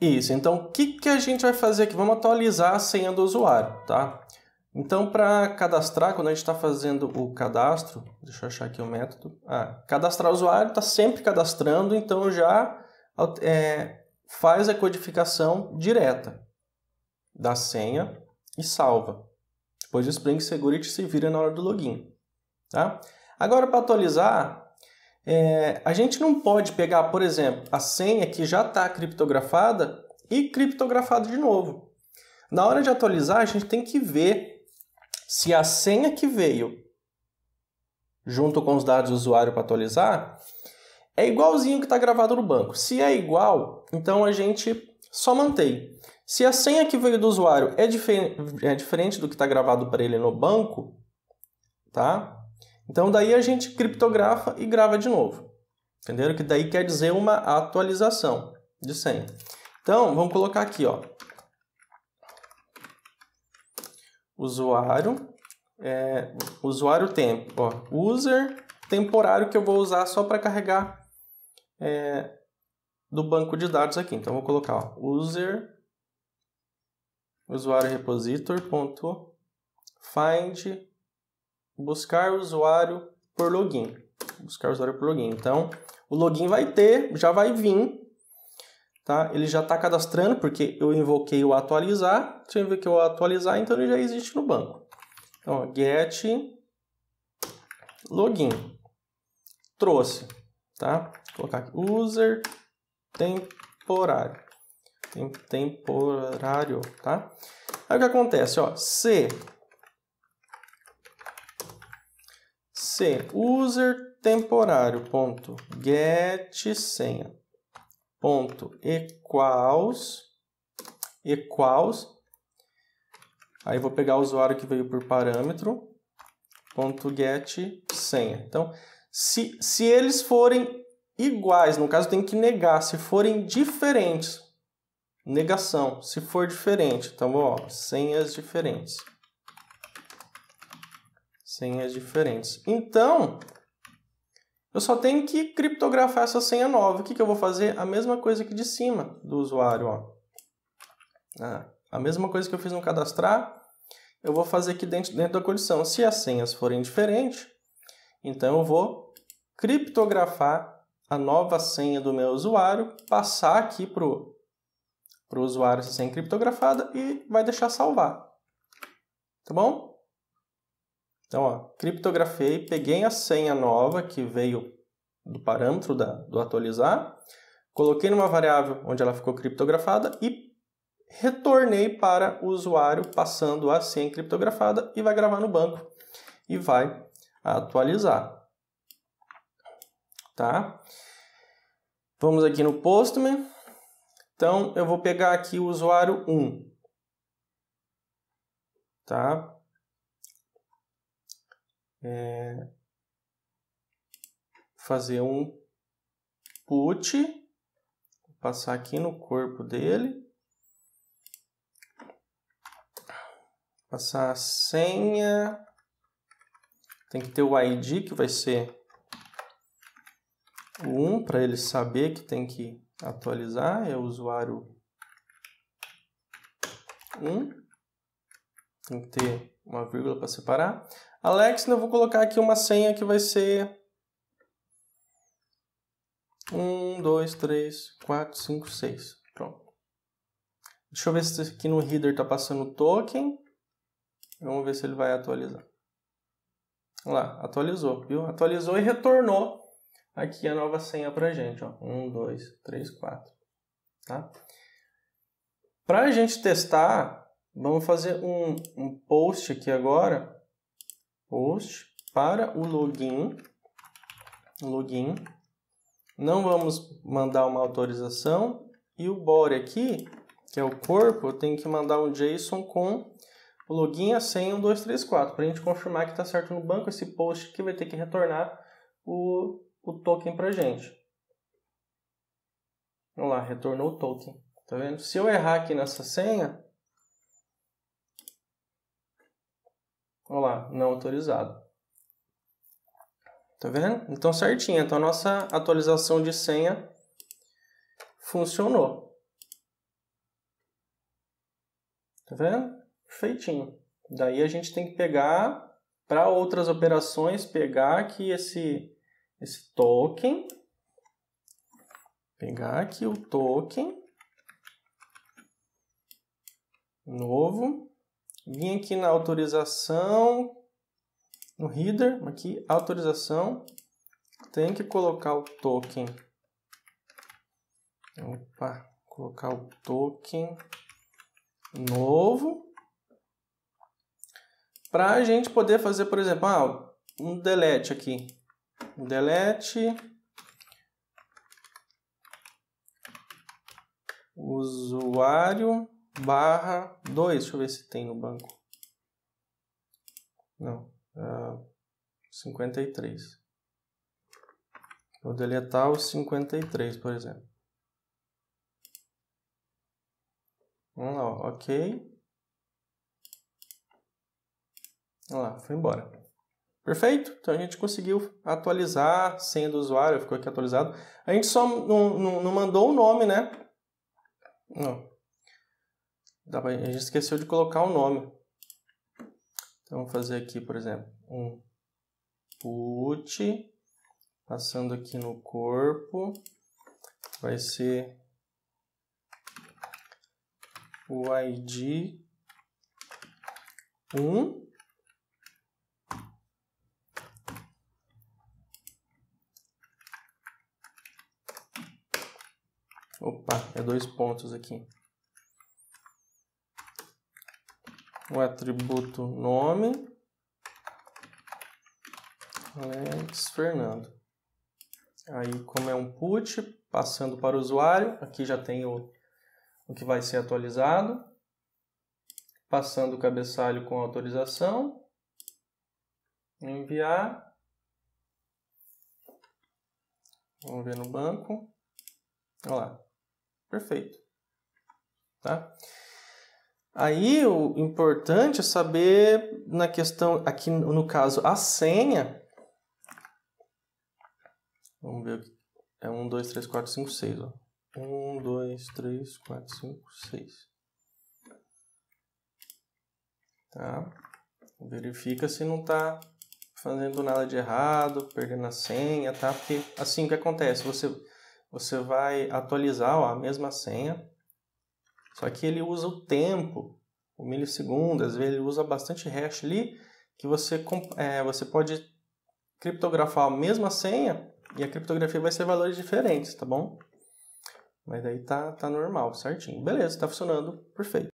Isso, então o que, que a gente vai fazer aqui? Vamos atualizar a senha do usuário, tá? Então, para cadastrar, quando a gente está fazendo o cadastro, deixa eu achar aqui o método. Ah, cadastrar o usuário está sempre cadastrando, então já é, faz a codificação direta da senha e salva. Depois o Spring Security se vira na hora do login. Tá? Agora, para atualizar, é, a gente não pode pegar, por exemplo, a senha que já está criptografada e criptografada de novo. Na hora de atualizar, a gente tem que ver se a senha que veio junto com os dados do usuário para atualizar é igualzinho que está gravado no banco. Se é igual, então a gente só mantém. Se a senha que veio do usuário é, difer é diferente do que está gravado para ele no banco, tá? Então daí a gente criptografa e grava de novo. Entenderam? Que daí quer dizer uma atualização de senha. Então, vamos colocar aqui, ó. Usuário, é, usuário tempo, ó. User temporário que eu vou usar só para carregar é, do banco de dados aqui. Então, vou colocar, ó, user usuário repositor.find buscar usuário por login. Buscar usuário por login. Então, o login vai ter, já vai vir, tá? Ele já está cadastrando, porque eu invoquei o atualizar. Se eu invoquei o atualizar, então ele já existe no banco. Então, get login. Trouxe, tá? Vou colocar aqui, user temporário. temporário, tá? Aí o que acontece, ó, se C. User temporário ponto get senha ponto equals equals aí vou pegar o usuário que veio por parâmetro ponto get senha então se, se eles forem iguais no caso tem que negar se forem diferentes negação se for diferente então ó senhas diferentes senhas diferentes. Então, eu só tenho que criptografar essa senha nova. O que, que eu vou fazer? A mesma coisa que de cima do usuário. Ó. Ah, a mesma coisa que eu fiz no cadastrar, eu vou fazer aqui dentro, dentro da condição. Se as senhas forem diferentes, então eu vou criptografar a nova senha do meu usuário, passar aqui para o usuário essa senha criptografada e vai deixar salvar. Tá bom? Então, ó, criptografei, peguei a senha nova que veio do parâmetro da, do atualizar, coloquei numa variável onde ela ficou criptografada e retornei para o usuário passando a senha criptografada e vai gravar no banco e vai atualizar. Tá? Vamos aqui no Postman. Então, eu vou pegar aqui o usuário 1. Tá? é, fazer um put, passar aqui no corpo dele, passar a senha, tem que ter o ID que vai ser o 1 para ele saber que tem que atualizar, é o usuário 1. Tem que ter uma vírgula para separar. Alex, eu vou colocar aqui uma senha que vai ser 1, 2, 3, 4, 5, 6. Pronto. Deixa eu ver se aqui no header está passando o token. Vamos ver se ele vai atualizar. Olha lá, atualizou, viu? Atualizou e retornou aqui a nova senha para a gente. Ó. 1, 2, 3, 4. Tá? Para a gente testar, Vamos fazer um, um post aqui agora. Post para o login. Login. Não vamos mandar uma autorização. E o body aqui, que é o corpo, eu tenho que mandar um JSON com o login, a senha 1234, para a gente confirmar que está certo no banco esse post que vai ter que retornar o, o token para a gente. Vamos lá, retornou o token. Tá vendo? Se eu errar aqui nessa senha, Olha lá, não autorizado. Tá vendo? Então certinho, então a nossa atualização de senha funcionou. Tá vendo? Feitinho. Daí a gente tem que pegar para outras operações, pegar aqui esse esse token pegar aqui o token novo Vim aqui na autorização, no header, aqui, autorização, tem que colocar o token. Opa, colocar o token novo. Para a gente poder fazer, por exemplo, ah, um delete aqui. Um delete. Usuário barra 2. Deixa eu ver se tem no banco. Não. É uh, 53. Vou deletar os 53, por exemplo. Vamos lá, ó. ok. Vamos lá, foi embora. Perfeito, então a gente conseguiu atualizar a senha do usuário, ficou aqui atualizado. A gente só não, não, não mandou o nome, né? Não, Pra... A gente esqueceu de colocar o nome. Então, vamos fazer aqui, por exemplo, um put, passando aqui no corpo, vai ser o id 1 Opa, é dois pontos aqui. o atributo nome Alex Fernando. Aí, como é um put, passando para o usuário, aqui já tem o, o que vai ser atualizado. Passando o cabeçalho com autorização. Enviar. Vamos ver no banco. Olha lá. Perfeito. Tá? Aí o importante é saber na questão, aqui no caso, a senha. Vamos ver aqui. É 1, 2, 3, 4, 5, 6. 1, 2, 3, 4, 5, 6. Tá? Verifica se não tá fazendo nada de errado, perdendo a senha, tá? Porque assim o que acontece? Você, você vai atualizar ó, a mesma senha só que ele usa o tempo, o milissegundo, às vezes ele usa bastante hash ali, que você, é, você pode criptografar a mesma senha e a criptografia vai ser valores diferentes, tá bom? Mas daí tá, tá normal, certinho. Beleza, tá funcionando, perfeito.